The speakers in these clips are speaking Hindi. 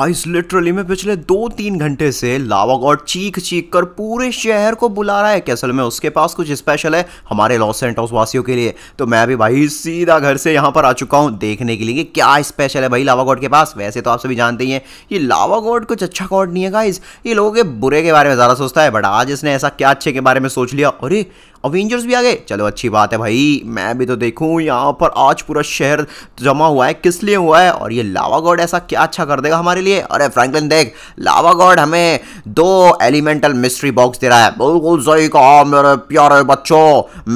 गाइस लिटरली में पिछले दो तीन घंटे से लावा गॉड चीख चीख कर पूरे शहर को बुला रहा है कि असल में उसके पास कुछ स्पेशल है हमारे लॉस एंटॉस वासियों के लिए तो मैं भी भाई सीधा घर से यहाँ पर आ चुका हूँ देखने के लिए क्या स्पेशल है भाई लावा गॉड के पास वैसे तो आप सभी जानते ही हैं ये लावा गॉड कुछ अच्छा गॉड नहीं है गाइज ये लोगों के बुरे के बारे में ज़्यादा सोचता है बट आज इसने ऐसा क्या अच्छे के बारे में सोच लिया अरे अवेंजर्स भी आ गए चलो अच्छी बात है भाई मैं भी तो देखूँ यहाँ पर आज पूरा शहर जमा हुआ है किस लिए हुआ है और ये लावा गॉड ऐसा क्या अच्छा कर देगा हमारे लिए अरे फ्रैंकलिन देख लावा गॉड हमें दो एलिमेंटल मिस्ट्री बॉक्स दे रहा है बिल्कुल सही कहा मेरे प्यारे बच्चों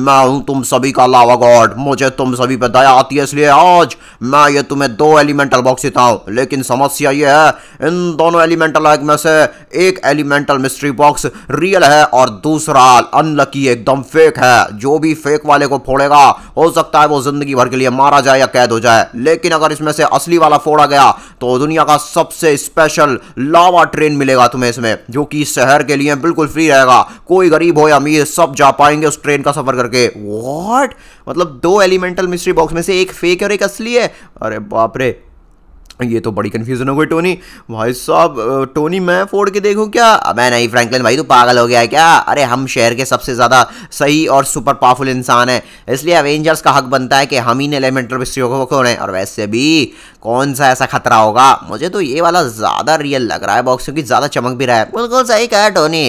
मैं हूँ तुम सभी का लावा गॉड मुझे तुम सभी पर दया आती है इसलिए आज मैं ये तुम्हें दो एलिमेंटल बॉक्स देता हूँ लेकिन समस्या ये है इन दोनों एलिमेंटल में से एक एलिमेंटल मिस्ट्री बॉक्स रियल है और दूसरा अनलकी एकदम फेक है जो भी फेक वाले को फोड़ेगा हो सकता है वो जिंदगी भर के लिए मारा जाए या कैद हो जाए लेकिन अगर इसमें से असली वाला फोड़ा गया तो दुनिया का सबसे स्पेशल लावा ट्रेन मिलेगा तुम्हें इसमें जो कि शहर के लिए बिल्कुल फ्री रहेगा कोई गरीब हो या अमीर सब जा पाएंगे उस ट्रेन का सफर करके वॉट मतलब दो एलिमेंटल मिस्ट्री बॉक्स में से एक फेक है और एक असली है अरे बाप रे ये तो बड़ी कन्फ्यूजन हो गई टोनी भाई साहब टोनी मैं फोड़ के देखूं क्या मैं नहीं फ्रैंकलिन भाई तू पागल हो गया है क्या अरे हम शहर के सबसे ज़्यादा सही और सुपर पावरफुल इंसान हैं इसलिए अवेंजर्स का हक बनता है कि हम ही एलिमेंटल विस्यों को खोड़े और वैसे भी कौन सा ऐसा खतरा होगा मुझे तो ये वाला ज़्यादा रियल लग रहा है बॉक्स क्योंकि ज़्यादा चमक भी रहा है बिल्कुल सही कहा टोनी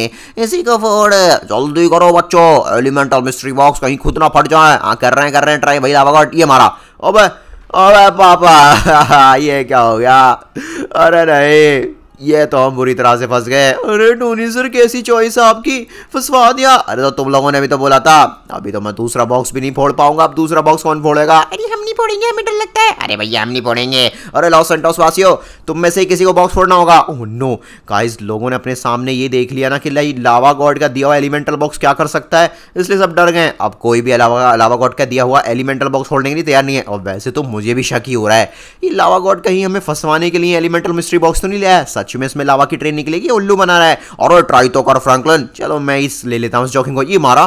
इसी को फोड़ जल्दी करो बच्चों एलिमेंटल मिस्ट्री बॉक्स कहीं खुद ना फट जाए हाँ कर रहे हैं कर रहे हैं ट्राई भाई लावा ये मारा अब अरे पापा ये क्या हो गया अरे नहीं ये तो हम बुरी तरह से फंस गए अरे टोनी सर कैसी चॉइस है आपकी फंसवा दिया अरे तो तुम लोगों ने अभी तो बोला था अभी तो मैं दूसरा बॉक्स भी नहीं फोड़ पाऊंगा अब दूसरा बॉक्स कौन फोड़ेगा अरे हम नहीं फोड़ेंगे हमें डर लगता है अरे भैया हम नहीं फोड़ेंगे अरे लॉस सेंटोस वासियो तुम में से ही किसी को बॉक्स फोड़ना होगा ओह नो गाइस लोगों ने अपने सामने ये देख लिया ना कि लाई लावा गॉड का दिया हुआ एलिमेंटल बॉक्स क्या कर सकता है इसलिए सब डर गए अब कोई भी लावा लावा गॉड का दिया हुआ एलिमेंटल बॉक्स फोड़ने के लिए तैयार नहीं है और वैसे तो मुझे भी शक ही हो रहा है ये लावा गॉड कहीं हमें फंसवाने के लिए एलिमेंटल मिस्ट्री बॉक्स तो नहीं लिया है सच में इसमें लावा की ट्रेन निकलेगी उल्लू बना रहा है और ट्राई तो कर फ्रैंकलिन चलो मैं इस ले लेता हूँ इस जॉकिंग को ये मारा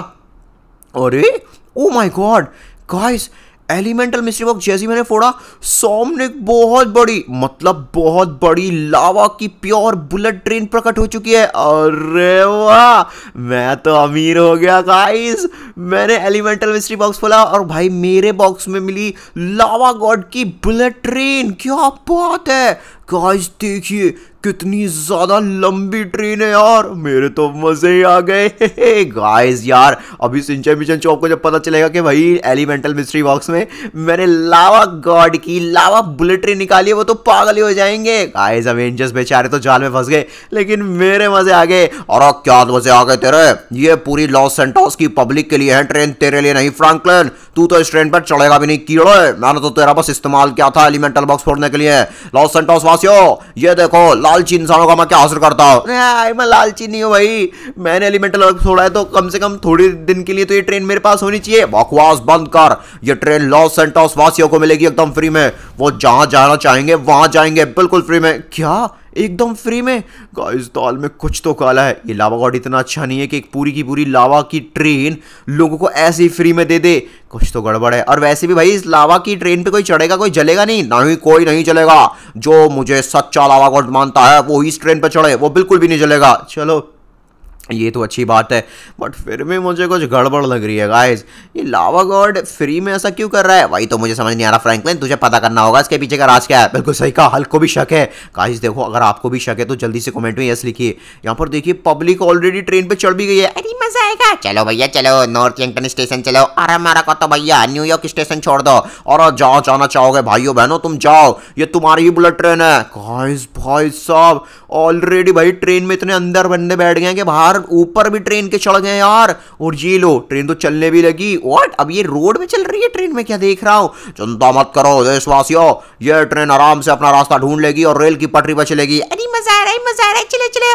अरे oh my god guys elemental mystery box जैसी मैंने फोड़ा सामने बहुत बड़ी मतलब बहुत बड़ी लावा की प्योर बुलेट ट्रेन प्रकट हो चुकी है अरे वाह मैं तो अमीर हो गया गाइस मैंने एलिमेंटल मिस्ट्री बॉक्स खोला और भाई मेरे बॉक्स में मिली लावा गॉड की बुलेट ट्रेन क्या बात है गाइस देखिए कितनी ज़्यादा लंबी ट्रेन है यार मेरे तो मज़े ही आ गए गाइस यार अभी सिंचय मिशन चौक को जब पता चलेगा कि भाई एलिमेंटल मिस्ट्री बॉक्स में मैंने लावा गॉड की लावा बुलेट ट्रेन निकाली है वो तो पागल ही हो जाएंगे गाइस अवेंजर्स बेचारे तो जाल में फंस गए लेकिन मेरे मज़े आ गए और क्या मज़े आ गए तेरे ये पूरी लॉस सेंटोस की पब्लिक के लिए है ट्रेन तेरे लिए नहीं फ्रांकलन तू तो इस ट्रेन पर चढ़ेगा भी नहीं है मैंने तो तेरा बस इस्तेमाल किया था एलिमेंटल बॉक्स फोड़ने के लिए लॉस सेंटोस वहां हो ये देखो लालची इंसानों का मैं क्या हासिल करता हूँ मैं लालची नहीं हूँ भाई मैंने एलिमेंटल वर्क छोड़ा है तो कम से कम थोड़ी दिन के लिए तो ये ट्रेन मेरे पास होनी चाहिए बकवास बंद कर ये ट्रेन लॉस सेंटॉस वासियों को मिलेगी एकदम फ्री में वो जहाँ जाना चाहेंगे वहाँ जाएंगे बिल्कुल फ्री में क्या एकदम फ्री में गाइस दाल में कुछ तो काला है ये लावा गॉड इतना अच्छा नहीं है कि एक पूरी की पूरी लावा की ट्रेन लोगों को ऐसे ही फ्री में दे दे कुछ तो गड़बड़ है और वैसे भी भाई इस लावा की ट्रेन पे कोई चढ़ेगा कोई जलेगा नहीं ना ही कोई नहीं चलेगा जो मुझे सच्चा लावा गॉड मानता है वो इस ट्रेन पर चढ़े वो बिल्कुल भी नहीं चलेगा चलो ये तो अच्छी बात है बट फिर भी मुझे कुछ गड़बड़ लग रही है गाइस ये लावा गॉड फ्री में ऐसा क्यों कर रहा है वही तो मुझे समझ नहीं आ रहा फ्रैंकलिन तुझे पता करना होगा इसके पीछे का राज क्या है बिल्कुल सही कहा हल्क को भी शक है गाइस देखो अगर आपको भी शक है तो जल्दी से कमेंट में यस लिखिए यहाँ पर देखिए पब्लिक ऑलरेडी ट्रेन पर चढ़ भी गई है अरे मजा आएगा चलो भैया चलो नॉर्थ यंगटन स्टेशन चलो अरे हमारा कहो तो भैया न्यूयॉर्क स्टेशन छोड़ दो और जाओ जाना चाहोगे भाइयों बहनों तुम जाओ ये तुम्हारी ही बुलेट ट्रेन है गाइस भाई साहब ऑलरेडी भाई ट्रेन में इतने अंदर बंदे बैठ गए कि बाहर यार ऊपर भी ट्रेन के चढ़ गए यार और ये लो ट्रेन तो चलने भी लगी और अब ये रोड में चल रही है ट्रेन में क्या देख रहा हूँ चिंता मत करो देशवासियों ये ट्रेन आराम से अपना रास्ता ढूंढ लेगी और रेल की पटरी पर चलेगी अरे मजा आ रहा है मजा आ रहा है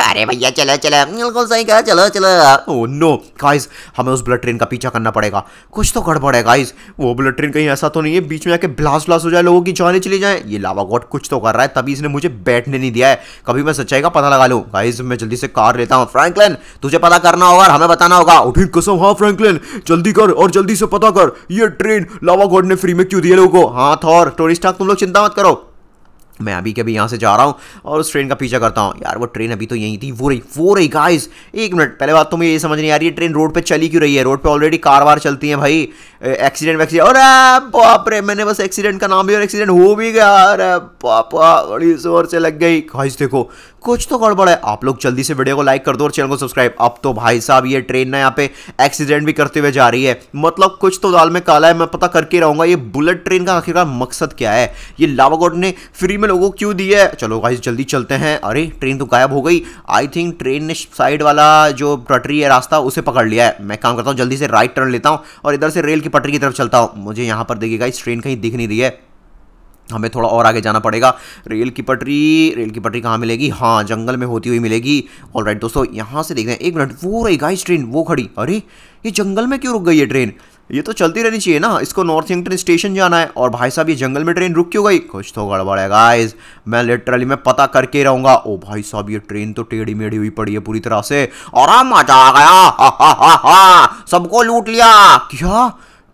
अरे भैया बिल्कुल सही कहा चलो चलो नो oh, गाइस हमें उस ट्रेन का पीछा करना पड़ेगा कुछ तो गड़बड़ है गाइस वो ट्रेन कहीं ऐसा तो नहीं है बीच में आके ब्लास्ट ब्लास्ट हो जाए लोगों की जाने चली जाए ये लावा कुछ तो कर रहा है तभी इसने मुझे बैठने नहीं दिया है कभी मैं सच्चाई का पता लगा लूँ गाइज मैं जल्दी से कार लेता हूँ फ्रैंकलिन तुझे पता करना होगा और हमें बताना होगा उठी कसम हाँ फ्रैंकलिन जल्दी कर और जल्दी से पता कर ये ट्रेन लावा गॉड ने फ्री में क्यों दिए लोगों को हाँ थॉर टोरिस्टाक तुम लोग चिंता मत करो मैं अभी के अभी यहाँ से जा रहा हूँ और उस ट्रेन का पीछा करता हूँ यार वो ट्रेन अभी तो यहीं थी वो रही वो रही गाइस एक मिनट पहले बात तो मुझे ये समझ नहीं आ रही है ट्रेन रोड पे चली क्यों रही है रोड पे ऑलरेडी कार वार चलती है भाई एक्सीडेंट वैक्सीडेंट और बाप रे मैंने बस एक्सीडेंट का नाम भी और एक्सीडेंट हो भी गया अरे पापा बड़ी जोर से लग गई गाइस देखो कुछ तो गड़बड़ है आप लोग जल्दी से वीडियो को लाइक कर दो और चैनल को सब्सक्राइब अब तो भाई साहब ये ट्रेन ना यहाँ पे एक्सीडेंट भी करते हुए जा रही है मतलब कुछ तो दाल में काला है मैं पता करके रहूंगा ये बुलेट ट्रेन का आखिरकार मकसद क्या है ये लावागोट ने फ्री में लोगों को क्यों दी है चलो गाइस जल्दी चलते हैं अरे ट्रेन तो गायब हो गई आई थिंक ट्रेन ने साइड वाला जो पटरी है रास्ता उसे पकड़ लिया है मैं काम करता हूँ जल्दी से राइट टर्न लेता हूँ और इधर से रेल की पटरी की तरफ चलता हूँ मुझे यहाँ पर देखिए गाइस ट्रेन कहीं दिख नहीं रही है हमें थोड़ा और आगे जाना पड़ेगा रेल की पटरी रेल की पटरी कहाँ मिलेगी हाँ जंगल में होती हुई मिलेगी ऑल राइट दोस्तों यहाँ से देखते हैं एक मिनट वो रही गाइस ट्रेन वो खड़ी अरे ये जंगल में क्यों रुक गई है ट्रेन ये तो चलती रहनी चाहिए ना इसको नॉर्थ इंगटन स्टेशन जाना है और भाई साहब ये जंगल में ट्रेन रुक क्यों गई कुछ तो गड़बड़ है गाइस मैं लिटरली मैं पता करके रहूंगा ओ भाई साहब ये ट्रेन तो टेढ़ी मेढ़ी हुई पड़ी है पूरी तरह से और मजा आ गया सबको लूट लिया क्या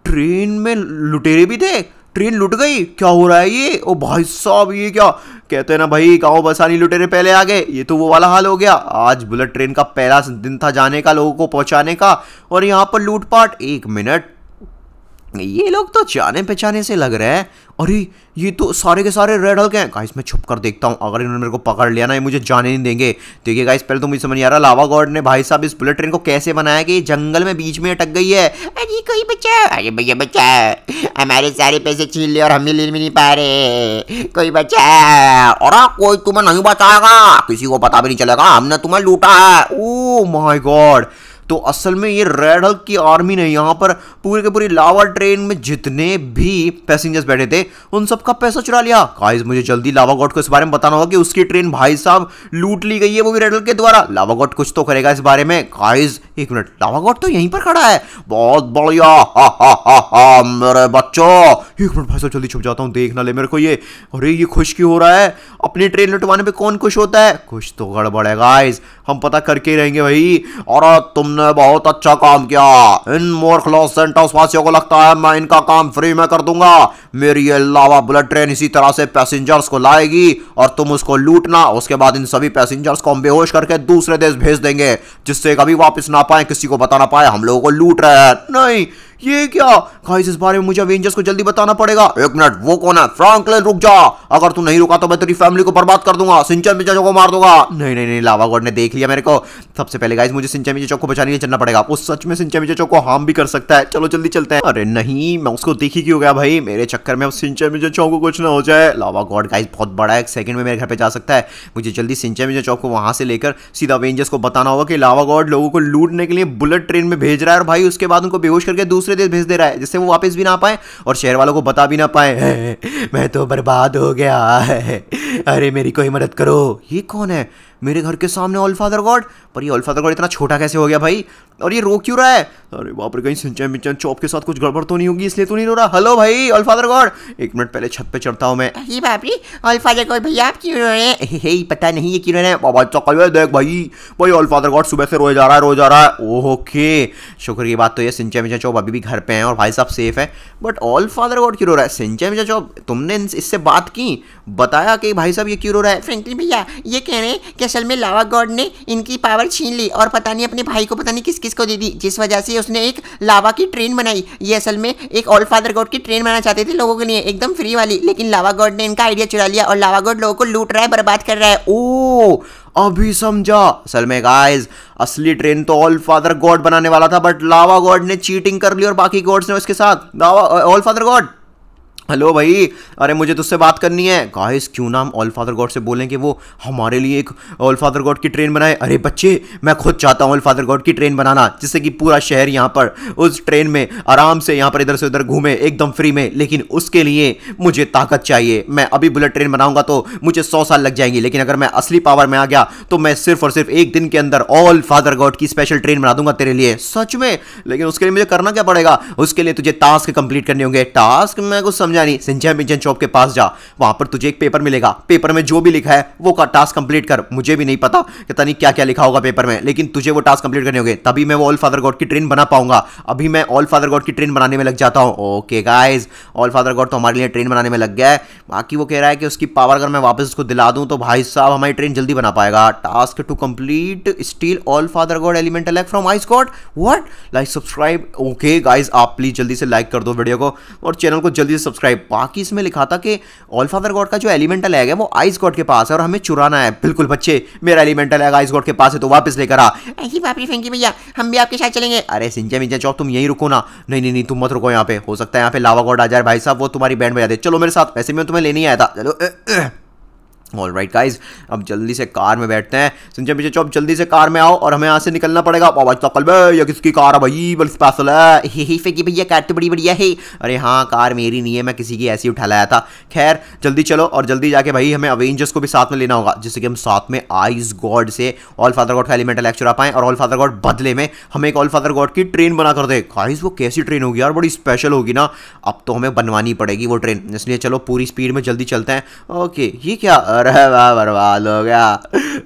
ट्रेन में लुटेरे भी थे ट्रेन लुट गई क्या हो रहा है ये ओ भाई साहब ये क्या कहते हैं ना भाई गाँव बसानी लुटेरे पहले आ गए ये तो वो वाला हाल हो गया आज बुलेट ट्रेन का पहला दिन था जाने का लोगों को पहुंचाने का और यहाँ पर लूटपाट एक मिनट ये लोग तो जाने पहचाने से लग रहे हैं अरे ये तो सारे के सारे रेड हल्क हैं गाइस मैं छुप कर देखता हूँ अगर इन्होंने मेरे को पकड़ लिया ना ये मुझे जाने नहीं देंगे देखिए गाइस पहले तो मुझे समझ नहीं आ रहा लावा गॉड ने भाई साहब इस बुलेट ट्रेन को कैसे बनाया कि जंगल में बीच में अटक गई है अरे कोई बचा अरे भैया बचा हमारे सारे पैसे छीन लिए और हमें ले नहीं पा रहे कोई बचा और कोई तुम्हें नहीं बचाएगा किसी को पता भी नहीं चलेगा हमने तुम्हें लूटा है ओ माई गॉड तो असल में ये रेड हल्क की आर्मी ने यहाँ पर पूरे के पूरी लावा ट्रेन में जितने भी पैसेंजर्स बैठे थे उन सबका पैसा चुरा लिया गाइस मुझे जल्दी लावा गॉड को इस बारे में बताना होगा कि उसकी ट्रेन भाई साहब लूट ली गई है वो भी रेड हल्क के द्वारा लावा गॉड कुछ तो करेगा इस बारे में गाइस एक मिनट लावा गॉड तो यहीं पर खड़ा है बहुत बढ़िया मेरे बच्चों एक मिनट भाई साहब जल्दी छुप जाता हूँ देख ना ले मेरे को ये अरे ये खुश क्यों हो रहा है अपनी ट्रेन लुटवाने पर कौन खुश होता है कुछ तो गड़बड़ है गाइस हम पता करके रहेंगे भाई और तुमने तुमने बहुत अच्छा काम किया इन मोरखलो सेंटोस वासियों को लगता है मैं इनका काम फ्री में कर दूंगा मेरी ये लावा बुलेट ट्रेन इसी तरह से पैसेंजर्स को लाएगी और तुम उसको लूटना उसके बाद इन सभी पैसेंजर्स को हम बेहोश करके दूसरे देश भेज देंगे जिससे कभी वापस ना पाए किसी को बता ना पाए हम लोगों को लूट रहे हैं नहीं ये क्या गाइस इस बारे में मुझे अवेंजर्स को जल्दी बताना पड़ेगा एक मिनट वो कौन है फ्रैंकलिन रुक जा अगर तू नहीं रुका तो मैं तेरी फैमिली को बर्बाद कर दूंगा सिंचन चाचा को मार दूंगा नहीं नहीं नहीं लावा गॉड ने देख लिया मेरे को सबसे पहले गाइस मुझे सिंचन चाचा को बचाने के लिए चलना पड़ेगा वो सच में सिंचन चाचा को हार्म भी कर सकता है चलो जल्दी चलते हैं अरे नहीं मैं उसको देख ही क्यों गया भाई मेरे चक्कर में अब सिंचन चाचा को कुछ ना हो जाए लावा गॉड गाइस बहुत बड़ा है सेकंड में मेरे घर पे जा सकता है मुझे जल्दी सिंचन चाचा को वहां से लेकर सीधा अवेंजर्स को बताना होगा कि लावा गॉड लोगों को लूटने के लिए बुलेट ट्रेन में भेज रहा है और भाई उसके बाद उनको बेहोश करके दूसरे दूसरे देश भेज दे रहा है जिससे वो वापस भी ना पाए और शहर वालों को बता भी ना पाए मैं तो बर्बाद हो गया अरे मेरी कोई मदद करो ये कौन है मेरे घर के सामने ऑल फादर गॉड पर ये ऑल फादर गॉड इतना छोटा कैसे हो गया भाई और ये रो क्यों रहा है अरे बाप रे कहीं सिंचन मिंचन चौप के साथ कुछ गड़बड़ तो नहीं होगी इसलिए तो नहीं रो रहा हेलो भाई ऑल फादर गॉड एक मिनट पहले छत पे चढ़ता हूँ मैं अरे बाप रे ऑल फादर गॉड भैया आप क्यों रो रहे हैं हे पता नहीं ये क्यों रहे हैं बाबा चौकल देख भाई भाई ऑल फादर गॉड सुबह से रोए जा रहा है रोए जा रहा है ओके शुक्र की बात तो ये सिंचन मिंचन चौप अभी भी घर पे हैं और भाई साहब सेफ है बट ऑल फादर गॉड क्यों रो रहा है सिंचन मिंचन चौप तुमने इससे बात की बताया कि भाई साहब ये क्यों रो रहा है फ्रेंकली भैया ये कह रहे हैं कि असल में लावा गॉड ने इनकी पावर छीन ली और पता नहीं अपने भाई को पता नहीं किस किस को दे दी जिस वजह से उसने एक लावा की ट्रेन बनाई ये असल में एक ऑल फादर गॉड की ट्रेन बनाना चाहते थे लोगों के लिए एकदम फ्री वाली लेकिन लावा गॉड ने इनका आइडिया चुरा लिया और लावा गॉड लोगों को लूट रहा है बर्बाद कर रहा है ओ अभी समझा असल में गाइस असली ट्रेन तो ऑल फादर गॉड बनाने वाला था बट लावा गॉड ने चीटिंग कर ली और बाकी गॉड्स ने उसके साथ ऑल फादर गॉड हेलो भाई अरे मुझे तुझसे बात करनी है गाइस क्यों ना हम ऑल फादर गॉड से बोलें कि वो हमारे लिए एक ऑल फादर गॉड की ट्रेन बनाए अरे बच्चे मैं खुद चाहता हूँ ऑल फादर गॉड की ट्रेन बनाना जिससे कि पूरा शहर यहाँ पर उस ट्रेन में आराम से यहाँ पर इधर से उधर घूमे एकदम फ्री में लेकिन उसके लिए मुझे ताकत चाहिए मैं अभी बुलेट ट्रेन बनाऊंगा तो मुझे सौ साल लग जाएंगे लेकिन अगर मैं असली पावर में आ गया तो मैं सिर्फ और सिर्फ एक दिन के अंदर ऑल फादर गॉड की स्पेशल ट्रेन बना दूंगा तेरे लिए सच में लेकिन उसके लिए मुझे करना क्या पड़ेगा उसके लिए तुझे टास्क कंप्लीट करने होंगे टास्क मैं कुछ समझा यानी संजय मिजन चौक के पास जा वहां पर तुझे एक पेपर मिलेगा पेपर में जो भी लिखा है वो का टास्क कंप्लीट कर मुझे भी नहीं पता पता नहीं क्या क्या लिखा होगा पेपर में लेकिन तुझे वो टास्क कंप्लीट करने होंगे तभी मैं वो ऑल फादर गॉड की ट्रेन बना पाऊंगा अभी मैं ऑल फादर गॉड की ट्रेन बनाने में लग जाता हूँ okay guys all father god तो हमारे लिए ट्रेन बनाने में लग गया है बाकी वो कह रहा है कि उसकी पावर अगर मैं वापस उसको दिला दूँ तो भाई साहब हमारी ट्रेन जल्दी बना पाएगा task to complete steal all father god element अलग फ्रॉम आई स्कॉट what like subscribe okay guys आप प्लीज जल्दी से लाइक कर दो वीडियो को और चैनल को जल्दी से सब्सक्राइब सब्सक्राइब बाकी इसमें लिखा था कि ऑल फादर गॉड का जो एलिमेंटल एग है वो आइस गॉड के पास है और हमें चुराना है बिल्कुल बच्चे मेरा एलिमेंटल एग आइस गॉड के पास है तो वापस लेकर आ ऐसी बात नहीं फेंकी भैया हम भी आपके साथ चलेंगे अरे सिंचा मिंचा चौक तुम यहीं रुको ना नहीं नहीं नहीं तुम मत रुको यहाँ पे हो सकता है यहाँ पे लावा गॉड आ जाए भाई साहब वो तुम्हारी बैंड बजा दे चलो मेरे साथ वैसे मैं तुम्हें लेने आया था चलो ऑल राइट गाइज अब जल्दी से कार में बैठते हैं संजय पीछे चौब जल्दी से कार में आओ और हमें यहाँ से निकलना पड़ेगा बाबा चौकल भैया किसकी कार है भाई बल स्पेशल है ही ही फेंकी भैया कार तो बड़ी बढ़िया है अरे हाँ कार मेरी नहीं है मैं किसी की ऐसी उठा लाया था खैर जल्दी चलो और जल्दी जाके भाई हमें अवेंजर्स को भी साथ में लेना होगा जिससे कि हम साथ में आइस गॉड से ऑल फादर गॉड का एलिमेंटल लेक्चर आ पाएँ और ऑल फादर गॉड बदले में हमें एक ऑल फादर गॉड की ट्रेन बना कर दे गाइज वो कैसी ट्रेन होगी यार बड़ी स्पेशल होगी ना अब तो हमें बनवानी पड़ेगी वो ट्रेन इसलिए चलो पूरी स्पीड में जल्दी चलते हैं ओके ये क्या अरे वाह बर्बाद हो गया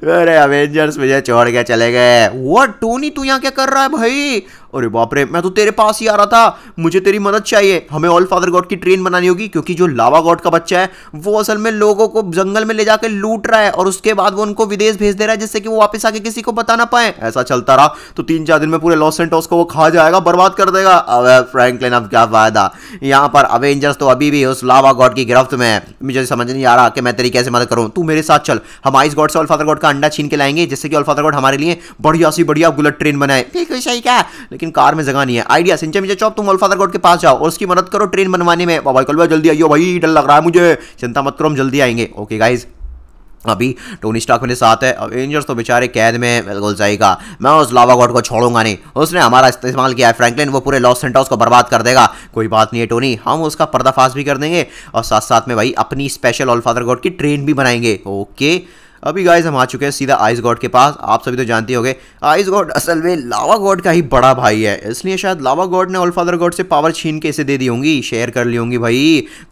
मेरे अवेंजर्स मुझे छोड़ के चले गए वो टोनी तू यहाँ क्या कर रहा है भाई अरे बाप रे मैं तो तेरे पास ही आ रहा था मुझे तेरी मदद चाहिए हमें ऑल फादर गॉड की ट्रेन बनानी होगी क्योंकि जो लावा गॉड का बच्चा है वो असल में लोगों को जंगल में ले जाकर लूट रहा है और उसके बाद वो उनको विदेश भेज दे रहा है जिससे कि वो वापस आके किसी को बता ना पाए ऐसा चलता रहा तो तीन चार दिन में पूरे लॉस एंटोस को वो खा जाएगा बर्बाद कर देगा अब फ्रेंकलिन अब क्या फायदा यहाँ पर अवेंजर्स तो अभी भी उस लावा गॉड की गिरफ्त में है मुझे समझ नहीं आ रहा कि मैं तेरी कैसे मदद करूँ तू मेरे साथ चल हम आइस गॉड से ऑल फादर गॉड का अंडा छीन के लाएंगे जिससे कि ऑल फादर गॉड हमारे लिए बढ़िया सी बढ़िया बुलेट ट्रेन बनाए सही क्या लेकिन लेकिन कार में जगह नहीं है आइडिया सिंचे मिचे चौक तुम वॉलफादर गोड के पास जाओ और उसकी मदद करो ट्रेन बनवाने में भाई कल जल्दी आइयो भाई डर लग रहा है मुझे चिंता मत करो हम जल्दी आएंगे ओके गाइज अभी टोनी स्टॉक मेरे साथ है एवेंजर्स तो बेचारे कैद में बिल्कुल जाएगा मैं उस लावा गॉड को छोड़ूंगा नहीं उसने हमारा इस्तेमाल किया है फ्रैंकलिन वो पूरे लॉस सेंटाउस को बर्बाद कर देगा कोई बात नहीं है टोनी हम उसका पर्दाफाश भी कर देंगे और साथ साथ में भाई अपनी स्पेशल ऑल फादर गॉड की ट्रेन भी बनाएंगे ओके अभी गाइज हम आ चुके हैं सीधा आइस गॉड के पास आप सभी तो जानते गए आइस गॉड असल में लावा गॉड का ही बड़ा भाई है इसलिए शायद लावा गॉड ने ऑलफादर गॉड से पावर छीन के इसे दे दी होंगी शेयर कर ली होंगी भाई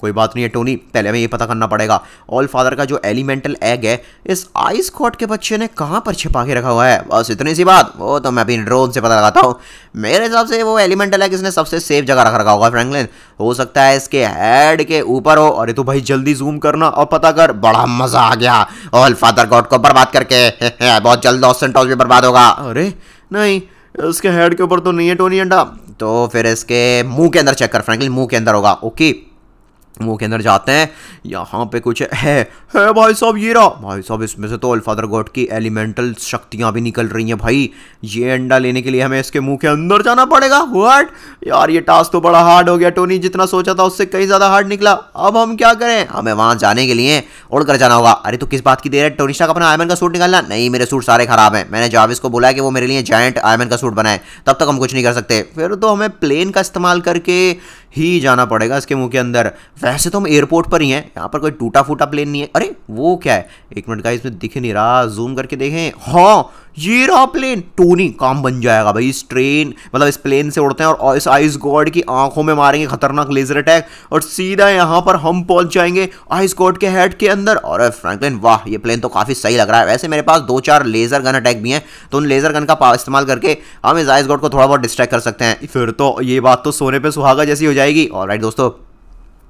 कोई बात नहीं है टोनी पहले हमें ये पता करना पड़ेगा ऑल फादर का जो एलिमेंटल एग है इस आइस गॉड के बच्चे ने कहाँ पर छिपा के रखा हुआ है बस इतनी सी बात वो तो मैं अभी ड्रोन से पता लगाता हूँ मेरे हिसाब से वो एलिमेंटल एग इसने सबसे सेफ जगह रख रखा होगा फ्रेंकलिन हो सकता है इसके हेड के ऊपर हो अरे तो भाई जल्दी जूम करना और पता कर बड़ा मजा आ गया ऑल फादर सुपर गॉड को बर्बाद करके बहुत जल्द ऑस्टन टॉस भी बर्बाद होगा अरे नहीं उसके हेड के ऊपर तो नहीं है टोनी अंडा तो फिर इसके मुंह के अंदर चेक कर फ्रेंकली मुंह के अंदर होगा ओके वो के अंदर जाते हैं यहाँ पे कुछ है है भाई साहब ये रहा भाई साहब इसमें से तो अल्फादर गॉड की एलिमेंटल शक्तियाँ भी निकल रही हैं भाई ये अंडा लेने के लिए हमें इसके मुंह के अंदर जाना पड़ेगा व्हाट यार ये टास्क तो बड़ा हार्ड हो गया टोनी जितना सोचा था उससे कहीं ज़्यादा हार्ड निकला अब हम क्या करें हमें वहाँ जाने के लिए उड़ कर जाना होगा अरे तो किस बात की देर है टोनी शाह अपना आयमन का सूट निकालना नहीं मेरे सूट सारे खराब हैं मैंने जावेस को बोला कि वो मेरे लिए जॉइंट आयमन का सूट बनाए तब तक हम कुछ नहीं कर सकते फिर तो हमें प्लेन का इस्तेमाल करके ही जाना पड़ेगा इसके मुंह के अंदर वैसे तो हम एयरपोर्ट पर ही हैं यहाँ पर कोई टूटा फूटा प्लेन नहीं है अरे वो क्या है एक मिनट का इसमें दिख नहीं रहा जूम करके देखें हाँ ये रहा प्लेन टोनी काम बन जाएगा भाई इस ट्रेन मतलब इस प्लेन से उड़ते हैं और इस आइस गॉड की आंखों में मारेंगे खतरनाक लेजर अटैक और सीधा यहाँ पर हम पहुंच जाएंगे आइस गॉड के हेड के अंदर और फ्रैंकलिन वाह ये प्लेन तो काफ़ी सही लग रहा है वैसे मेरे पास दो चार लेजर गन अटैक भी हैं तो उन लेजर गन का इस्तेमाल करके हम इस आइस गॉड को थोड़ा बहुत डिस्ट्रैक्ट कर सकते हैं फिर तो ये बात तो सोने पर सुहागा जैसी हो जाएगी और दोस्तों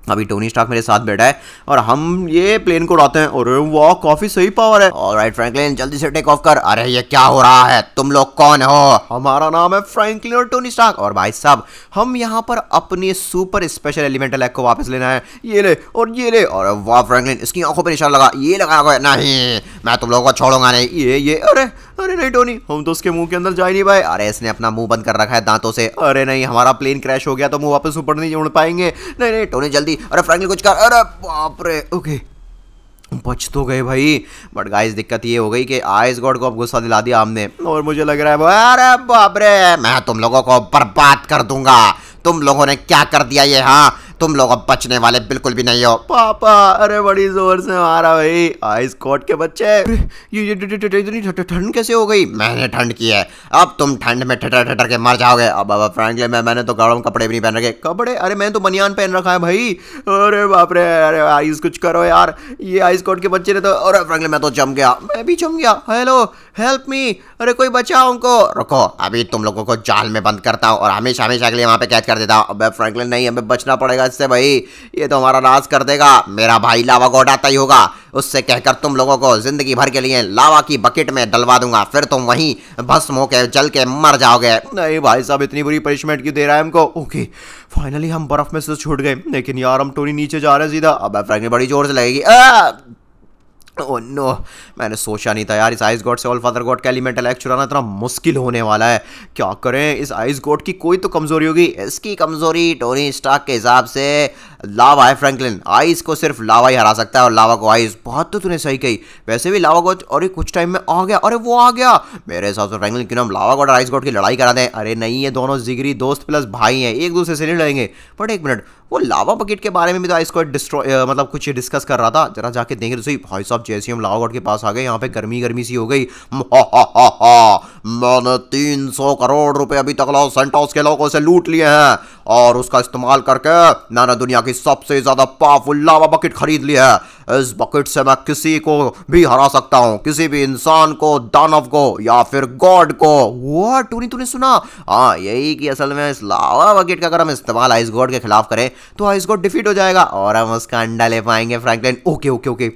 अभी टोनी स्टॉक मेरे साथ बैठा है और हम ये प्लेन को उड़ाते हैं और वाह काफी सही पावर है और राइट फ्रैंकलिन जल्दी से टेक ऑफ कर अरे ये क्या हो रहा है तुम लोग कौन हो हमारा नाम है फ्रैंकलिन और टोनी स्टॉक और भाई साहब हम यहाँ पर अपने सुपर स्पेशल एलिमेंटल एक्ट को वापस लेना है ये ले और ये ले और वाह फ्रैंकलिन इसकी आंखों पर निशान लगा ये लगा नहीं मैं तुम लोगों को छोड़ूंगा नहीं ये ये अरे अरे नहीं टोनी हम तो उसके मुंह के अंदर जा ही नहीं पाए अरे इसने अपना मुंह बंद कर रखा है दांतों से अरे नहीं हमारा प्लेन क्रैश हो गया तो मुंह वापस ऊपर नहीं उड़ पाएंगे नहीं नहीं टोनी जल्दी अरे फ्रैंकलिन कुछ कर अरे बाप रे ओके बच तो गए भाई बट गाइस दिक्कत ये हो गई कि आइस गॉड को अब गुस्सा दिला दिया हमने और मुझे लग रहा है अरे बाप रे मैं तुम लोगों को बर्बाद कर दूंगा तुम लोगों ने क्या कर दिया ये हाँ तुम लोग अब बचने वाले बिल्कुल भी नहीं हो पापा अरे बड़ी जोर से मारा भाई आइस कोट के बच्चे इतनी ठंड कैसे हो गई मैंने ठंड की है अब तुम ठंड में ठटर ठटर के मर जाओगे अब बाबा फ्रेंकली मैं मैंने तो गर्म कपड़े भी नहीं पहन रखे कपड़े अरे मैंने तो बनियान पहन रखा है भाई अरे बाप रे अरे आइस कुछ करो यार ये आइस कोट के बच्चे ने तो अरे फ्रेंकली मैं तो जम गया मैं भी जम गया हेलो हेल्प मी अरे कोई बचाओ उनको रुको अभी तुम लोगों को जाल में बंद करता हूँ और हमेशा हमेशा के लिए वहाँ पे कैद कर देता हूँ अब फ्रैंकलिन नहीं हमें बचना पड़ेगा इससे भाई ये तो हमारा नाश कर देगा मेरा भाई लावा को उठाता ही होगा उससे कहकर तुम लोगों को जिंदगी भर के लिए लावा की बकेट में डलवा दूंगा फिर तुम वहीं भस्म होकर जल के मर जाओगे नहीं भाई साहब इतनी बुरी पनिशमेंट क्यों दे रहा है हमको ओके फाइनली हम बर्फ में से छूट गए लेकिन यार हम टोनी नीचे जा रहे हैं सीधा अब फ्रैंकलिन बड़ी जोर से लगेगी ओ oh नो मैंने सोचा नहीं था यार इस आइस गॉड से ऑल फादर गॉड का एलिमेंटल एक्ट चुराना इतना मुश्किल होने वाला है क्या करें इस आइस गॉड की कोई तो कमजोरी होगी इसकी कमजोरी टोनी स्टाक के हिसाब से लावा है फ्रैंकलिन आइस को सिर्फ लावा ही हरा सकता है और लावा को आइस बहुत तो तूने सही कही वैसे भी लावा गॉड और कुछ टाइम में आ गया अरे वो आ गया मेरे हिसाब से फ्रैंकलिन क्यों हम लावा गॉड और आइस गॉड की लड़ाई करा दें अरे नहीं ये दोनों जिगरी दोस्त प्लस भाई हैं एक दूसरे से नहीं लड़ेंगे बट एक मिनट वो लावा बकेट के बारे में भी तो आई स्क्वाड डिस्ट्रॉय मतलब कुछ डिस्कस कर रहा था जरा जाके देंगे तो सही भाई साहब जैसे हम लावागढ़ के पास आ गए यहाँ पे गर्मी गर्मी सी हो गई मैंने तीन सौ करोड़ रुपए अभी तक लाओ सेंटोस के लोगों से लूट लिए हैं और उसका इस्तेमाल करके मैंने दुनिया की सबसे ज्यादा पावरफुल लावा बकेट खरीद लिया है इस बकेट से मैं किसी को भी हरा सकता हूँ किसी भी इंसान को दानव को या फिर गॉड को वो टूनी तूने सुना हाँ यही कि असल में इस लावा बकेट का अगर हम इस्तेमाल आइस गॉड के खिलाफ करें तो आइस गॉड डिफीट हो जाएगा और हम उसका अंडा ले पाएंगे फ्रैंकलिन ओके ओके ओके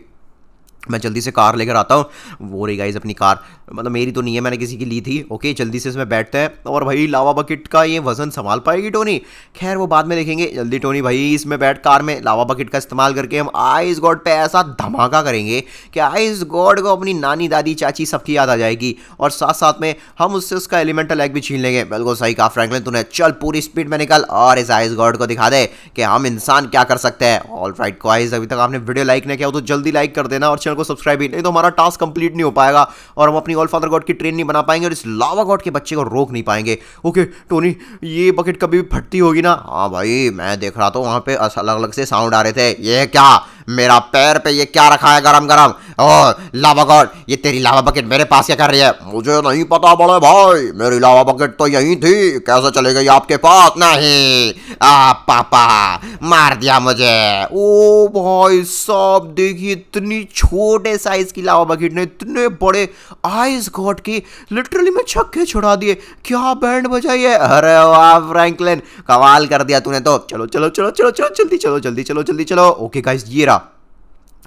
मैं जल्दी से कार लेकर आता हूँ वो रही गाइज अपनी कार मतलब मेरी तो नहीं है मैंने किसी की ली थी ओके जल्दी से इसमें बैठते हैं और भाई लावा बकेट का ये वजन संभाल पाएगी टोनी खैर वो बाद में देखेंगे जल्दी टोनी भाई इसमें बैठ कार में लावा बकेट का इस्तेमाल करके हम आइस गॉड पे ऐसा धमाका करेंगे कि आइस गॉड को अपनी नानी दादी चाची सबकी याद आ जाएगी और साथ साथ में हम उससे उसका एलिमेंटल एग भी छीन लेंगे बिल्कुल सही कहा फ्रैंकलिन तूने चल पूरी स्पीड में निकल और इस आइस गॉड को दिखा दे कि हम इंसान क्या कर सकते हैं ऑल राइट को आइज़ अभी तक आपने वीडियो लाइक नहीं किया तो जल्दी लाइक कर देना और चल चैनल को सब्सक्राइब ही नहीं तो हमारा टास्क कंप्लीट नहीं हो पाएगा और हम अपनी ऑल फादर गॉड की ट्रेन नहीं बना पाएंगे और इस लावा गॉड के बच्चे को रोक नहीं पाएंगे ओके टोनी ये बकेट कभी भी फटती होगी ना हाँ भाई मैं देख रहा था वहाँ पे अलग अलग से साउंड आ रहे थे ये क्या मेरा पैर पे ये क्या रखा है गरम गरम ओ लावा गॉड ये तेरी लावा बकेट मेरे पास क्या कर रही है मुझे नहीं पता बड़े भाई मेरी लावा बकेट तो यहीं थी कैसे चले गई आपके पास नहीं आ पापा मार दिया मुझे ओ भाई साहब देखिए इतनी छो छोटे साइज की लावा बकेट ने इतने बड़े आइस घोट के लिटरली में छक्के छुड़ा दिए क्या बैंड बजाई है अरे वाह फ्रैंकलिन कमाल कर दिया तूने तो चलो चलो चलो चलो चलो जल्दी चलो जल्दी चलो जल्दी चलो ओके गाइस ये रहा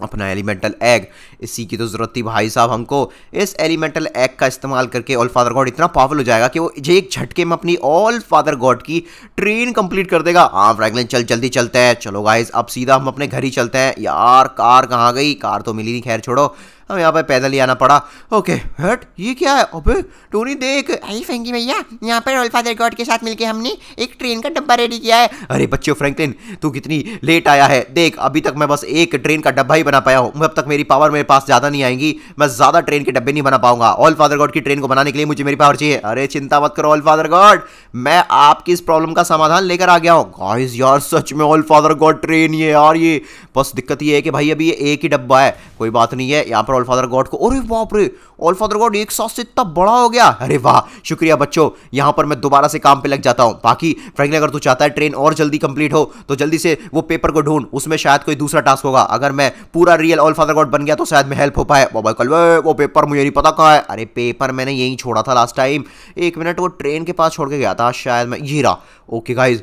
अपना एलिमेंटल एग इसी की तो ज़रूरत थी भाई साहब हमको इस एलिमेंटल एग का इस्तेमाल करके ऑल फादर गॉड इतना पावरफुल हो जाएगा कि वो जो एक झटके में अपनी ऑल फादर गॉड की ट्रेन कंप्लीट कर देगा हाँ फ्रैंकलिन चल जल्दी चलते हैं चलो गाइज अब सीधा हम अपने घर ही चलते हैं यार कार कहाँ गई कार तो मिली नहीं खैर छोड़ो हम यहाँ पर पैदल ही आना पड़ा ओके हट ये क्या है अबे टोनी देख अरे फ्रेंकी भैया यहाँ पर ऑल फादर गॉड के साथ मिलकर हमने एक ट्रेन का डब्बा रेडी किया है अरे बच्चों फ्रैंकलिन तू कितनी लेट आया है देख अभी तक मैं बस एक ट्रेन का डब्बा ही बना पाया हूँ अब तक मेरी पावर मेरे पास ज़्यादा नहीं आएंगी मैं ज़्यादा ट्रेन के डब्बे नहीं बना पाऊंगा ऑल फादर गॉड की ट्रेन को बनाने के लिए मुझे मेरी पावर चाहिए अरे चिंता मत करो ऑल फादर गॉड मैं आपकी इस प्रॉब्लम का समाधान लेकर आ गया हूँ गाइस यार सच में ऑल फादर गॉड ट्रेन ये यार ये बस दिक्कत ये है कि भाई अभी ये एक ही डब्बा है कोई बात नहीं है यहाँ पर ऑल फादर गॉड को अरे बाप रे ऑल फादर गॉड एक सौ से इतना बड़ा हो गया अरे वाह शुक्रिया बच्चों यहाँ पर मैं दोबारा से काम पे लग जाता हूँ बाकी फ्रैंकलिन अगर तू चाहता है ट्रेन और जल्दी कंप्लीट हो तो जल्दी से वो पेपर को ढूंढ उसमें शायद कोई दूसरा टास्क होगा अगर मैं पूरा रियल ऑल फादर गॉड बन गया तो शायद मैं हेल्प हो पाए बाबा कल वो पेपर मुझे नहीं पता कहा है अरे पेपर मैंने यहीं छोड़ा था लास्ट टाइम एक मिनट वो ट्रेन के पास छोड़ के गया था शायद मैं ये रहा ओके गाइज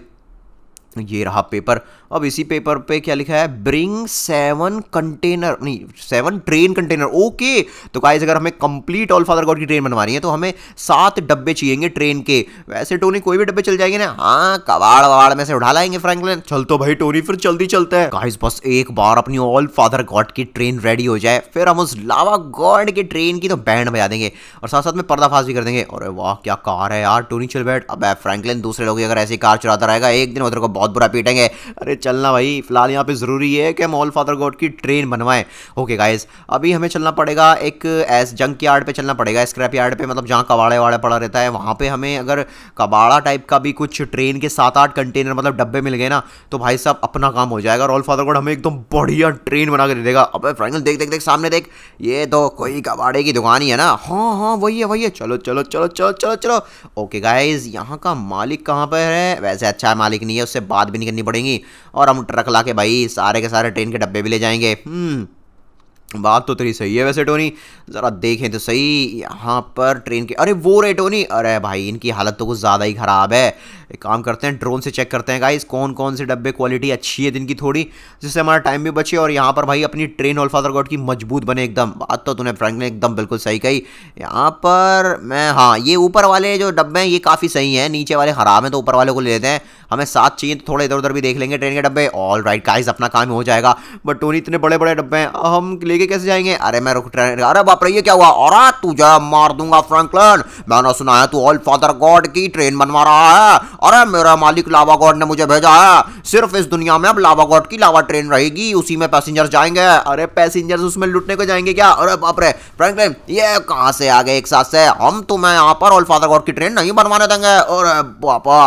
ये रहा पेपर अब इसी पेपर पे क्या लिखा है ब्रिंग सेवन कंटेनर नहीं सेवन ट्रेन कंटेनर ओके तो गाइज अगर हमें कंप्लीट ऑल फादर गॉड की ट्रेन बनवानी है तो हमें सात डब्बे चाहिएंगे ट्रेन के वैसे टोनी कोई भी डब्बे चल जाएंगे ना हाँ कबाड़ वबाड़ में से उठा लाएंगे फ्रैंकलिन चल तो भाई टोनी फिर जल्दी चलता है गाइज बस एक बार अपनी ऑल फादर गॉड की ट्रेन रेडी हो जाए फिर हम उस लावा गॉड की ट्रेन की तो बैंड बजा देंगे और साथ साथ में पर्दाफाश भी कर देंगे अरे वाह क्या कार है यार टोनी चल बैठ अब फ्रेंकलिन दूसरे लोग अगर ऐसी कार चलाता रहेगा एक दिन उधर को बहुत बुरा पीटेंगे अरे चलना भाई फिलहाल यहाँ पे ज़रूरी है कि हम ऑल फादर गॉड की ट्रेन बनवाएं ओके गाइज अभी हमें चलना पड़ेगा एक एस जंक यार्ड पर चलना पड़ेगा स्क्रैप यार्ड पर मतलब जहाँ कबाड़े वाड़े पड़ा रहता है वहाँ पर हमें अगर कबाड़ा टाइप का भी कुछ ट्रेन के सात आठ कंटेनर मतलब डब्बे मिल गए ना तो भाई साहब अपना काम हो जाएगा ऑल फादर गॉड हमें एकदम बढ़िया ट्रेन बना के देगा अब फ्रेंकल देख देख देख सामने देख ये तो कोई कबाड़े की दुकान ही है ना हाँ हाँ वही है वही है चलो चलो चलो चलो चलो चलो ओके गाइज यहाँ का मालिक कहाँ पर है वैसे अच्छा मालिक नहीं है उससे बात भी नहीं करनी पड़ेगी और हम ट्रक ला के भाई सारे के सारे ट्रेन के डब्बे भी ले जाएंगे हम्म। बात तो तेरी सही है वैसे टोनी ज़रा देखें तो सही यहाँ पर ट्रेन के अरे वो रे टोनी अरे भाई इनकी हालत तो कुछ ज़्यादा ही ख़राब है एक काम करते हैं ड्रोन से चेक करते हैं गाइस कौन कौन से डब्बे क्वालिटी अच्छी है दिन की थोड़ी जिससे हमारा टाइम भी बचे और यहाँ पर भाई अपनी ट्रेन ऑल फादर गॉड की मजबूत बने एकदम बात तो तूने फ्रेंक ने एकदम बिल्कुल सही कही यहाँ पर मैं हाँ ये ऊपर वाले जो डब्बे हैं ये काफ़ी सही हैं नीचे वाले ख़राब हैं तो ऊपर वाले को ले लेते हैं हमें साथ चाहिए तो थोड़ा इधर उधर भी देख लेंगे ट्रेन के डब्बे ऑल राइट गाइज अपना काम हो जाएगा बट टोनी इतने बड़े बड़े डब्बे हैं हम लेके लेके कैसे जाएंगे अरे मैं रुक ट्रेन अरे बाप रे ये क्या हुआ और तुझे मार दूंगा फ्रैंकलिन मैंने सुना है तू ऑल फादर गॉड की ट्रेन बनवा रहा है अरे मेरा मालिक लावा गॉड ने मुझे भेजा है सिर्फ इस दुनिया में अब लावा गॉड की लावा ट्रेन रहेगी उसी में पैसेंजर्स जाएंगे अरे पैसेंजर्स उसमें लुटने को जाएंगे क्या अरे बाप रे फ्रैंकलिन ये कहाँ से आ गए एक साथ से हम तुम्हें यहाँ पर ऑल फादर गॉड की ट्रेन नहीं बनवाने देंगे अरे पापा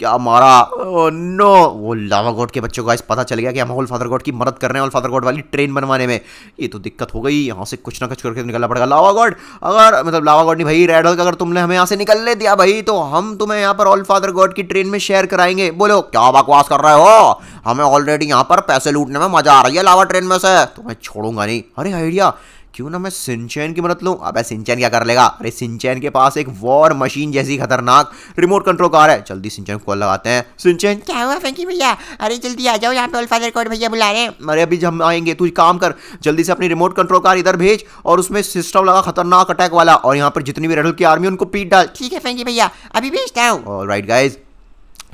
क्या मारा ओ oh, नो वो लावा गोट के बच्चों का इस पता चल गया कि हम होल फादर गोट की मदद कर रहे हैं होल फादर गोड वाली ट्रेन बनवाने में ये तो दिक्कत हो गई यहाँ से कुछ ना कुछ करके तो निकलना पड़ेगा लावा गोट अगर मतलब लावा गोट नहीं भाई रेड हल्क अगर तुमने हमें यहाँ से निकलने दिया भाई तो हम तुम्हें यहाँ पर ऑल फादर गॉड की ट्रेन में शेयर कराएंगे बोलो क्या बकवास कर रहे हो हमें ऑलरेडी यहाँ पर पैसे लूटने में मजा आ रही है लावा ट्रेन में से तो मैं छोड़ूंगा नहीं अरे आइडिया क्यों ना मैं सिंचैन की मदद लूँ अबे सिंचैन क्या कर लेगा अरे सिंचैन के पास एक वॉर मशीन जैसी खतरनाक रिमोट कंट्रोल कार है जल्दी सिंचैन को लगाते हैं सिंचैन क्या हुआ फैंकी भैया अरे जल्दी आ जाओ यहाँ पे फादर कोड भैया बुला रहे हैं अरे अभी जब आएंगे तू काम कर जल्दी से अपनी रिमोट कंट्रोल कार इधर भेज और उसमें सिस्टम लगा खतरनाक अटैक वाला और यहाँ पर जितनी भी रेडल की आर्मी उनको पीट डाल ठीक है फैंकी भैया अभी भेजता हूँ राइट गाइज